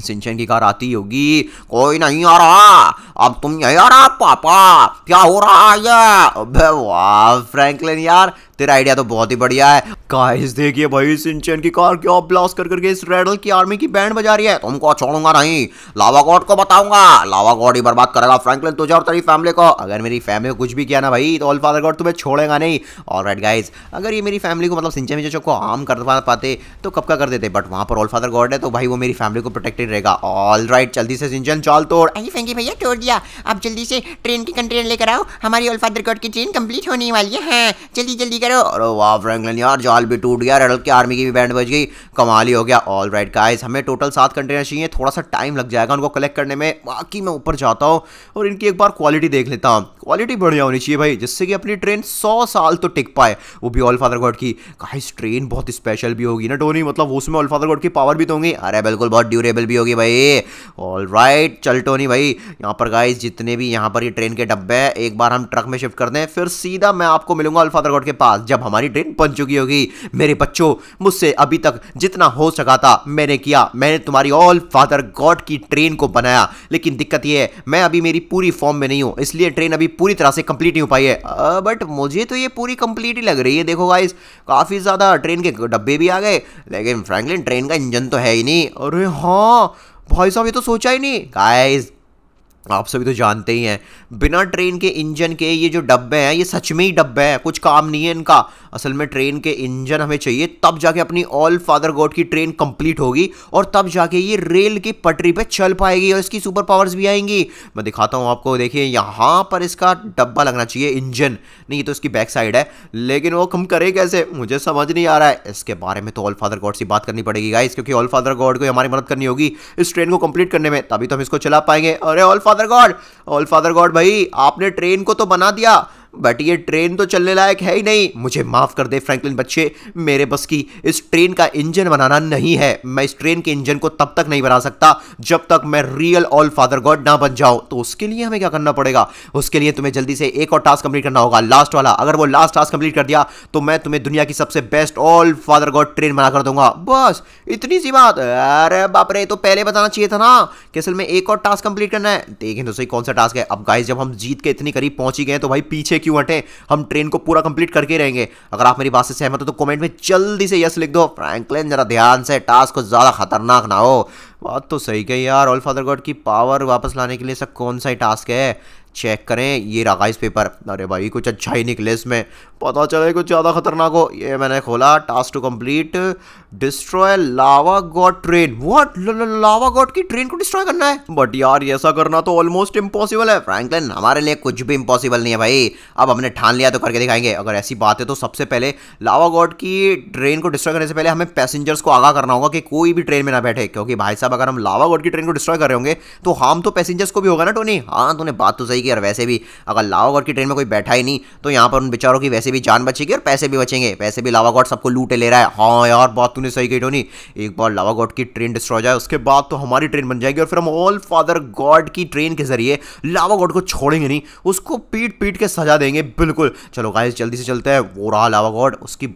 सिंचन की कार आती होगी कोई नहीं आ रहा अब तुम यही आ रहा पापा क्या हो रहा है अबे वाह फ्रैंकलिन यार तेरा आइडिया तो बहुत ही बढ़िया है गाइस देखिए भाई सिंचन की कार क्यों ब्लास्ट कर करके इस रेडल की आर्मी की बैंड बजा रही है तुमको छोड़ूंगा नहीं लावा गॉड को बताऊंगा लावा गॉड ही बर्बाद करेगा फ्रैंकलिन तुझे और तेरी फैमिली को अगर मेरी फैमिली को कुछ भी किया ना भाई तो ऑल फादर गॉड तुम्हें छोड़ेगा नहीं और राइट गाइज अगर ये मेरी फैमिली को मतलब सिंचन मिजो को आम कर पाते तो कब का कर देते बट वहाँ पर ऑल फादर गॉड है तो भाई वो मेरी फैमिली को प्रोटेक्टेड रहेगा ऑल राइट जल्दी से सिंचन चाल तोड़ अरे फैंकी भैया तोड़ दिया आप जल्दी से ट्रेन की कंट्रेन लेकर आओ हमारी ऑल फादर गॉड की ट्रेन कंप्लीट होने वाली है हाँ, जल्दी जल्दी कह रहे हो अरे वाह फ्रैंकलिन यार जाल भी टूट गया रेडल की आर्मी की भी बैंड बज गई कमाल ही हो गया ऑल राइट गाइज हमें टोटल सात कंटेनर चाहिए थोड़ा सा टाइम लग जाएगा उनको कलेक्ट करने में बाकी मैं ऊपर जाता हूँ और इनकी एक बार क्वालिटी देख लेता हूँ क्वालिटी बढ़िया होनी चाहिए भाई जिससे कि अपनी ट्रेन सौ साल तो टिक पाए वो भी ऑल फादर गॉड की गाइस ट्रेन बहुत स्पेशल भी होगी ना टोनी मतलब उसमें ऑल फादर गॉड की पावर भी तो होंगी अरे बिल्कुल बहुत ड्यूरेबल भी होगी भाई ऑल राइट चल टोनी भाई यहाँ पर गाइस जितने भी यहाँ पर ये ट्रेन के डब्बे हैं एक बार हम ट्रक में शिफ्ट कर दें फिर सीधा मैं आपको मिलूंगा ऑल फादर गॉड के पास जब हमारी ट्रेन बन चुकी होगी मेरे बच्चों मुझसे अभी तक जितना हो सका था मैंने किया मैंने तुम्हारी ऑल फादर गॉड की ट्रेन को बनाया लेकिन दिक्कत यह है मैं अभी मेरी पूरी फॉर्म में नहीं हूँ इसलिए ट्रेन अभी पूरी तरह से कंप्लीट नहीं हो पाई है बट मुझे तो ये पूरी कंप्लीट ही लग रही है देखो गाइस काफ़ी ज़्यादा ट्रेन के डब्बे भी आ गए लेकिन फ्रैंकलिन ट्रेन का इंजन तो है ही नहीं अरे हाँ भाई साहब ये तो सोचा ही नहीं गाइस आप सभी तो जानते ही हैं बिना ट्रेन के इंजन के ये जो डब्बे हैं ये सच में ही डब्बे हैं कुछ काम नहीं है इनका असल में ट्रेन के इंजन हमें चाहिए तब जाके अपनी ऑल फादर गॉड की ट्रेन कंप्लीट होगी और तब जाके ये रेल की पटरी पे चल पाएगी और इसकी सुपर पावर्स भी आएंगी मैं दिखाता हूँ आपको देखिए यहाँ पर इसका डब्बा लगना चाहिए इंजन नहीं तो इसकी बैक साइड है लेकिन वो कम करें कैसे मुझे समझ नहीं आ रहा है इसके बारे में तो ऑल फादर गॉड से बात करनी पड़ेगी गाइस क्योंकि ऑल फादर गॉड को हमारी मदद करनी होगी इस ट्रेन को कंप्लीट करने में तभी तो हम इसको चला पाएंगे अरे all father father god all father god भाई आपने ट्रेन को तो बना दिया बट ये ट्रेन तो चलने लायक है ही नहीं मुझे माफ़ कर दे फ्रैंकलिन बच्चे मेरे बस की इस ट्रेन का इंजन बनाना नहीं है मैं इस ट्रेन के इंजन को तब तक नहीं बना सकता जब तक मैं रियल ऑल फादर गॉड ना बन जाऊं तो उसके लिए हमें क्या करना पड़ेगा उसके लिए तुम्हें जल्दी से एक और टास्क कंप्लीट करना होगा लास्ट वाला अगर वो लास्ट टास्क कंप्लीट कर दिया तो मैं तुम्हें दुनिया की सबसे best all father god train बना कर दूंगा बस इतनी सी बात अरे बाप रे तो पहले बताना चाहिए था ना कि असल में एक और टास्क कंप्लीट करना है देखें तो सही कौन सा टास्क है अब गाइस जब हम जीत के इतनी करीब पहुंची गए तो भाई पीछे क्यों हटे हम ट्रेन को पूरा कंप्लीट करके रहेंगे अगर आप मेरी बात से सहमत हो तो कमेंट में जल्दी से यस लिख दो फ्रैंकलिन जरा ध्यान से टास्क को ज़्यादा खतरनाक ना हो बात तो सही कही यार ऑल फादर गॉड की पावर वापस लाने के लिए सब कौन सा ही टास्क है चेक करें ये रहा इस पेपर अरे भाई कुछ अच्छा ही निकले इसमें पता चले कुछ ज़्यादा खतरनाक हो ये मैंने खोला task to complete destroy lava god train what lava god की ट्रेन को डिस्ट्रॉय करना है बट यार ऐसा करना तो ऑलमोस्ट इम्पॉसिबल है फ्रैंकलिन हमारे लिए कुछ भी इम्पॉसिबल नहीं है भाई अब हमने ठान लिया तो करके दिखाएंगे अगर ऐसी बात है तो सबसे पहले लावा गॉड की ट्रेन को डिस्ट्रॉय करने से पहले हमें पैसेंजर्स को आगाह करना होगा कि कोई भी ट्रेन में ना बैठे क्योंकि भाई साहब अगर हम लावा गॉड की ट्रेन को डिस्ट्रॉय कर रहे होंगे तो हार्म तो पैसेंजर्स को भी होगा ना टोनी हाँ तूने बात तो सही बचेगी और वैसे भी अगर लावागौर की ट्रेन में कोई बैठा ही नहीं तो यहाँ पर उन बेचारों की वैसे भी जान बचेगी और पैसे भी बचेंगे पैसे भी लावागौट सबको लूटे ले रहा है हाँ यार बात तूने सही कही टोनी एक बार लावागौट की ट्रेन डिस्ट्रॉय जाए उसके बाद तो हमारी ट्रेन बन जाएगी और फिर हम ऑल फादर गॉड की ट्रेन के जरिए लावागौट को छोड़ेंगे नहीं उसको पीट पीट के सजा देंगे बिल्कुल चलो गाइस जल्दी से चलते हैं वो रहा लावागौट उसकी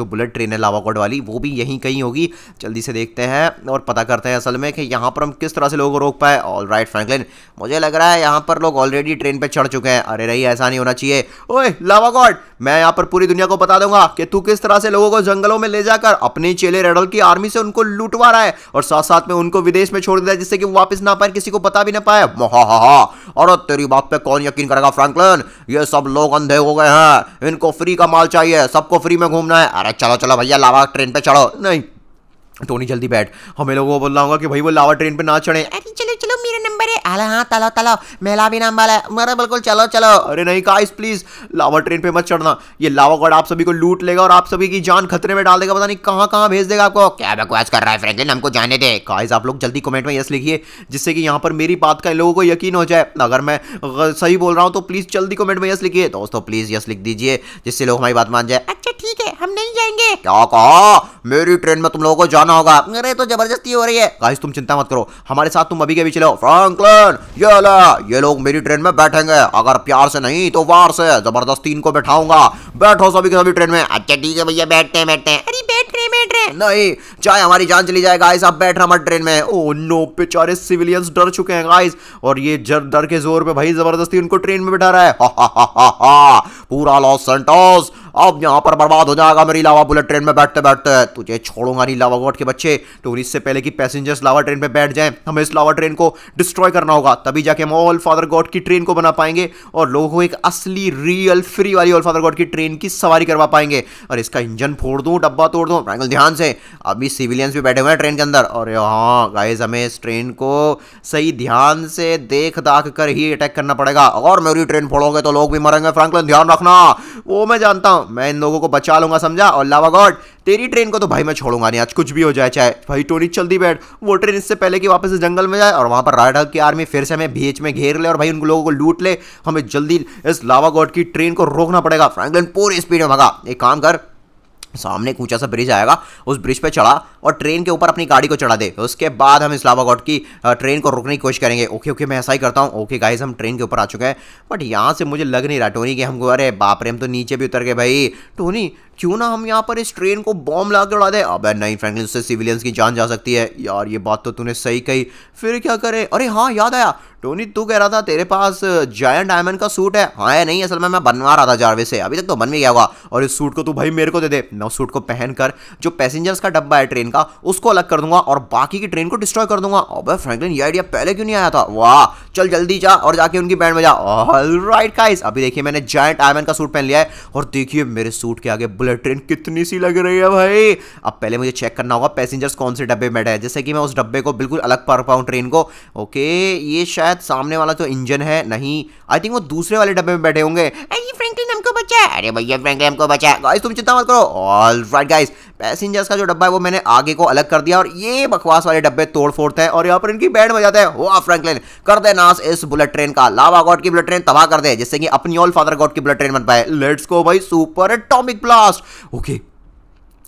जो बुलेट ट्रेन है लावागौट वाली वो भी यहीं कहीं होगी जल्दी से देखते हैं और पता करते हैं असल में कि यहाँ पर हम किस तरह से लोगों को रोक पाए ऑल राइट फ्रैंकलिन मुझे लग रहा है यहाँ पर लोग ऑलरेडी की ट्रेन पे चढ़ चुके हैं अरे रही ऐसा नहीं होना चाहिए ओए लावा गॉड मैं यहाँ पर पूरी दुनिया को बता दूंगा कि तू किस तरह से लोगों को जंगलों में ले जाकर अपने चेले रेडल की आर्मी से उनको लूटवा रहा है और साथ साथ में उनको विदेश में छोड़ दिया जिससे कि वो वापस ना पाए किसी को पता भी ना पाए और तेरी बात पे कौन यकीन करेगा फ्रैंकलिन ये सब लोग अंधे हो गए हैं इनको फ्री का माल चाहिए सबको फ्री में घूमना है अरे चलो चलो भैया लावा ट्रेन पे चढ़ो नहीं टोनी जल्दी बैठ हमें लोगों को बोलना होगा कि भाई वो लावा ट्रेन पे ना चढ़े अरे चलो चलो मेरा नंबर है अरे हाँ तलो तलो मेरा भी नाम वाला है मेरे बिल्कुल चलो चलो अरे नहीं काइस प्लीज लावा ट्रेन पे मत चढ़ना ये लावा गॉड आप सभी को लूट लेगा और आप सभी की जान खतरे में डाल देगा पता नहीं कहाँ कहाँ भेज देगा आपको क्या बकवास कर रहा है फ्रैंकलिन हमको जाने दे काइस आप लोग जल्दी कमेंट में यस लिखिए जिससे कि यहाँ पर मेरी बात का लोगों को यकीन हो जाए अगर मैं सही बोल रहा हूँ तो प्लीज जल्दी कमेंट में यस लिखिए दोस्तों प्लीज यस लिख दीजिए जिससे लोग हमारी बात मान जाए अच्छा ठीक है हम नहीं जाएंगे क्या कहा मेरी ट्रेन में तुम लोगों को जाना होगा अरे तो जबरदस्ती हो रही है गाइस तुम चिंता मत करो हमारे साथ तुम अभी के भी चलो फ्रैंकलिन ट्रेन ये ले ये लोग मेरी ट्रेन में बैठेंगे अगर प्यार से नहीं तो वार से जबरदस्ती इनको बैठाऊंगा बैठो सभी के सभी ट्रेन में अच्छा ठीक है भैया बैठते हैं बैठते हैं अरे बैठ रहे बैठ रहे नहीं चाहे हमारी जान चली जाए गाइस आप बैठ रहे हमारे ट्रेन में ओ oh, नो बेचारे सिविलियंस डर चुके हैं गाइस और ये डर के जोर पे भाई जबरदस्ती उनको ट्रेन में बैठा रहा है हा, हा, हा, हा, हा, पूरा लॉस सेंटोस अब यहाँ पर बर्बाद हो जाएगा मेरी लावा बुलेट ट्रेन में बैठते बैठते तुझे छोड़ूंगा नहीं लावा गोट के बच्चे टूरिस्ट से पहले कि पैसेंजर्स लावा ट्रेन पर बैठ जाएं हमें इस लावा ट्रेन को डिस्ट्रॉय करना होगा तभी जाके हम ऑल फादर गॉड की ट्रेन को बना पाएंगे और लोगों को एक असली रियल फ्री वाली ऑल फादर गॉड की ट्रेन की सवारी करवा पाएंगे और इसका इंजन फोड़ दूँ डब्बा तोड़ दूँ फ्रैंकल ध्यान से अभी सिविलियंस भी बैठे हुए हैं ट्रेन के अंदर और हाँ गाइज हमें इस ट्रेन को सही ध्यान से देख दाख कर ही अटैक करना पड़ेगा और मेरी ट्रेन फोड़ोगे तो लोग भी मरेंगे फ्रैंकलिन ध्यान रखना वो मैं जानता हूँ मैं इन लोगों को बचा लूंगा समझा और लावा गॉड तेरी ट्रेन को तो भाई मैं छोड़ूंगा नहीं आज कुछ भी हो जाए चाहे भाई टोनी जल्दी बैठ वो ट्रेन इससे पहले कि वापस जंगल में जाए और वहां पर रायडा की आर्मी फिर से हमें बीच में घेर ले और भाई उन लोगों को लूट ले हमें जल्दी इस लावा गॉड की ट्रेन को रोकना पड़ेगा फ्रैंकलिन पूरी स्पीड में भगा एक काम कर सामने एक ऊंचा सा ब्रिज आएगा उस ब्रिज पे चढ़ा और ट्रेन के ऊपर अपनी गाड़ी को चढ़ा दे उसके बाद हम इस्लामाबाद की ट्रेन को रोकने की कोशिश करेंगे ओके ओके मैं ऐसा ही करता हूँ ओके गाइस हम ट्रेन के ऊपर आ चुके हैं बट यहाँ से मुझे लग नहीं रहा टोनी कि हम अरे बाप रे हम तो नीचे भी उतर गए भाई टोनी क्यों ना हम यहाँ पर इस ट्रेन को बॉम्ब ला उड़ा दें अब नहीं फ्रेंकलिन उससे सिविलियंस की जान जा सकती है यार ये बात तो तूने सही कही फिर क्या करें अरे हाँ याद आया टोनी तू कह रहा था तेरे पास जायंट डायमंड का सूट है हाँ है नहीं असल में मैं बनवा रहा था जारवे से अभी तक तो बन भी गया होगा और इस सूट को तू भाई मेरे को दे दे मैं उस सूट को पहनकर जो पैसेंजर्स का डब्बा है ट्रेन का उसको अलग कर दूंगा और बाकी की ट्रेन को डिस्ट्रॉय कर दूंगा अब फ्रेंकलिन ये आइडिया पहले क्यों नहीं आया था वाह चल जल्दी जा और जाके उनकी बैंड में जा राइट काइस अभी देखिए मैंने जायंट डायमंड का सूट पहन लिया है और देखिए मेरे सूट के आगे बुलेट ट्रेन कितनी सी लग रही है भाई अब पहले मुझे चेक करना होगा पैसेंजर्स कौन से डब्बे में है जैसे कि मैं उस डब्बे को बिल्कुल अलग पर पाऊँ ट्रेन को ओके ये शायद सामने वाला जो तो इंजन है नहीं आई थिंक वो दूसरे वाले डब्बे में बैठे होंगे अरे भैया हमको बचा गाइस तुम चिंता मत करो ऑल राइट गाइस पैसेंजर्स का जो डब्बा है वो मैंने आगे को अलग कर दिया और ये बकवास वाले डब्बे तोड़ फोड़ते हैं और यहाँ पर इनकी बैंड बजाते हैं वाह फ्रैंकलिन कर दे नाश इस बुलेट ट्रेन का लावा गॉड की बुलेट ट्रेन तबाह कर दे जिससे कि अपनी ऑल फादर गॉड की बुलेट ट्रेन बन पाए लेट्स भाई super atomic blast fast okay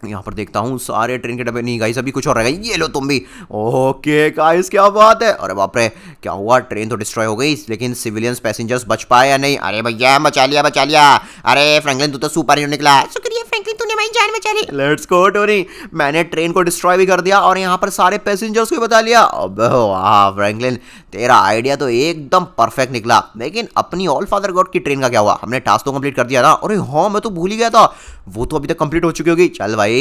यहाँ पर देखता हूँ सारे ट्रेन के डब्बे नहीं गाइस अभी कुछ और रहेगा ये लो तुम भी ओके गाइस क्या बात है अरे बाप रे क्या हुआ ट्रेन तो डिस्ट्रॉय हो गई लेकिन सिविलियंस पैसेंजर्स बच पाए या नहीं अरे भैया बचा लिया बचा लिया अरे फ्रैंकलिन तू तो सुपर हीरो निकला शुक्रिया जान बचाली लेट्स गो टोनी मैंने ट्रेन को डिस्ट्रॉय भी कर दिया और यहाँ पर सारे पैसेंजर्स को बता लिया अबे वाह फ्रैंकलिन तेरा आइडिया तो एकदम परफेक्ट निकला लेकिन अपनी ऑल फादर गॉड की ट्रेन का क्या हुआ हमने टास्क तो कंप्लीट कर दिया ना अरे हाँ मैं तो भूल ही गया था वो तो अभी तक कंप्लीट हो चुकी होगी चल भाई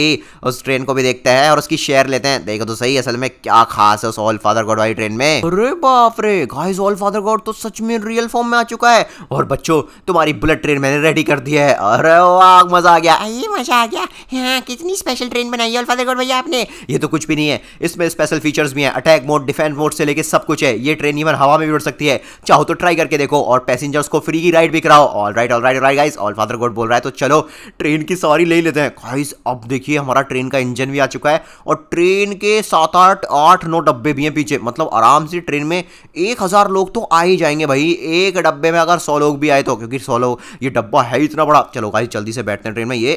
उस ट्रेन को भी देखते हैं और उसकी शेयर लेते हैं देखो तो सही असल में क्या खास है उस ऑल फादर गॉड वाली ट्रेन में अरे बाप रे गाइस ऑल फादर गॉड तो सच में रियल फॉर्म में आ चुका है और बच्चों तुम्हारी बुलेट ट्रेन मैंने रेडी कर दी है अरे वाह मजा आ गया ये मजा आ गया हाँ, कितनी स्पेशल ट्रेन बनाई है अल्फादर भैया आपने ये तो कुछ भी नहीं है इसमें स्पेशल फीचर्स भी हैं अटैक मोड डिफेंस मोड से लेके सब कुछ है ये ट्रेन इवन हवा में भी उड़ सकती है चाहो तो ट्राई करके देखो और पैसेंजर्स को फ्री राइड भी कराओ all right all right right guys all father god बोल रहा है तो चलो ट्रेन की सवारी ले लेते हैं गाइस अब देखिए हमारा ट्रेन का इंजन भी आ चुका है और ट्रेन के सात आठ आठ नौ डब्बे भी हैं पीछे मतलब आराम से ट्रेन में एक हज़ार लोग तो आ ही जाएंगे भाई एक डब्बे में अगर सौ लोग भी आए तो क्योंकि सौ लोग ये डब्बा है इतना बड़ा चलो गाइस जल्दी से बैठते हैं ट्रेन में ये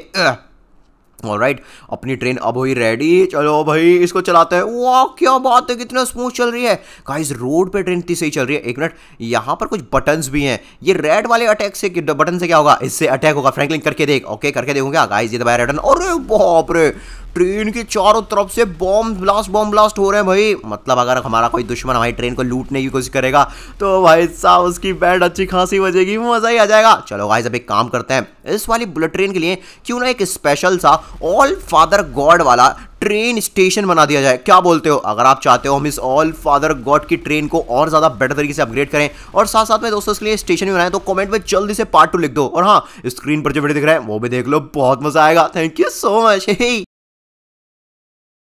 राइट अपनी ट्रेन अब हुई रेडी चलो भाई इसको चलाते हैं वाह क्या बात है कितना स्मूथ चल रही है गाइस रोड पे ट्रेन इतनी सही चल रही है एक मिनट यहाँ पर कुछ बटन्स भी हैं ये रेड वाले अटैक से बटन से क्या होगा इससे अटैक होगा फ्रैंकलिन करके देख ओके करके देखूंगा गाइस ये दबाया तो रेड अरे बाप रे ट्रेन के चारों तरफ से बॉम्ब ब्लास्ट बॉम्ब ब्लास्ट हो रहे हैं भाई मतलब अगर हमारा कोई दुश्मन हमारी ट्रेन को लूटने की कोशिश करेगा तो भाई साहब उसकी बैंड अच्छी खासी बजेगी मज़ा ही आ जाएगा चलो भाई अब एक काम करते हैं इस वाली बुलेट ट्रेन के लिए क्यों ना एक स्पेशल सा ऑल फादर गॉड वाला ट्रेन स्टेशन बना दिया जाए क्या बोलते हो अगर आप चाहते हो हम इस ऑल फादर गॉड की ट्रेन को और ज़्यादा बेटर तरीके से अपग्रेड करें और साथ साथ में दोस्तों इसके लिए स्टेशन भी बनाए तो कमेंट में जल्दी से पार्ट टू लिख दो और हाँ स्क्रीन पर जो वीडियो दिख रहा है वो भी देख लो बहुत मज़ा आएगा थैंक यू सो मच